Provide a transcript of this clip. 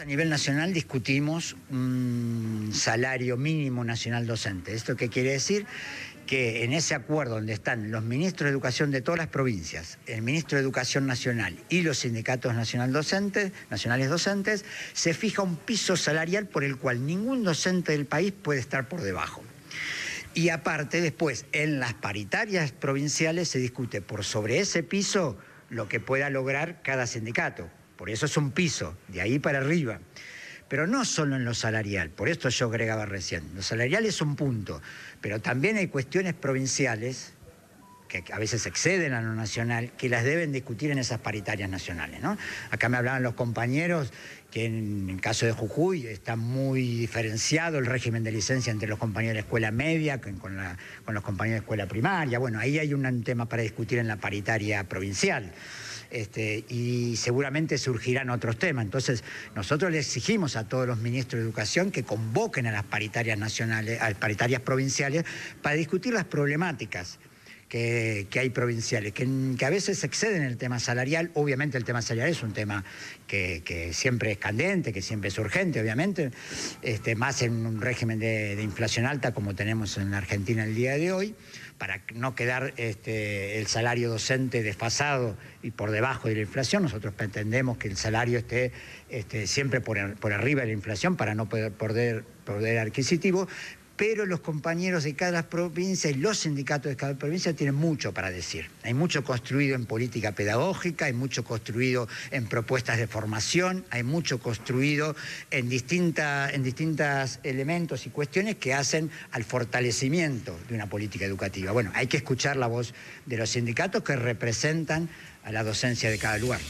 A nivel nacional discutimos un salario mínimo nacional docente. ¿Esto qué quiere decir? Que en ese acuerdo donde están los ministros de Educación de todas las provincias, el ministro de Educación Nacional y los sindicatos nacional docentes, nacionales docentes, se fija un piso salarial por el cual ningún docente del país puede estar por debajo. Y aparte, después, en las paritarias provinciales se discute por sobre ese piso lo que pueda lograr cada sindicato por eso es un piso, de ahí para arriba. Pero no solo en lo salarial, por esto yo agregaba recién, lo salarial es un punto, pero también hay cuestiones provinciales que a veces exceden a lo nacional, que las deben discutir en esas paritarias nacionales. ¿no? Acá me hablaban los compañeros que en el caso de Jujuy está muy diferenciado el régimen de licencia entre los compañeros de escuela media con, los compañeros de escuela primaria. Bueno, ahí hay un tema para discutir en la paritaria provincial. Este, y seguramente surgirán otros temas. Entonces, nosotros le exigimos a todos los ministros de Educación que convoquen a las paritarias nacionales, a las paritarias provinciales, para discutir las problemáticas que, hay provinciales, que, a veces exceden el tema salarial. Obviamente el tema salarial es un tema que, siempre es candente, que siempre es urgente, obviamente, este, más en un régimen de, inflación alta como tenemos en la Argentina el día de hoy, para no quedar este, el salario docente desfasado y por debajo de la inflación. Nosotros pretendemos que el salario esté este, siempre por, por, arriba de la inflación para no poder perder poder adquisitivo, pero los compañeros de cada provincia y los sindicatos de cada provincia tienen mucho para decir. Hay mucho construido en política pedagógica, hay mucho construido en propuestas de formación, hay mucho construido en, en distintos elementos y cuestiones que hacen al fortalecimiento de una política educativa. Bueno, hay que escuchar la voz de los sindicatos que representan a la docencia de cada lugar.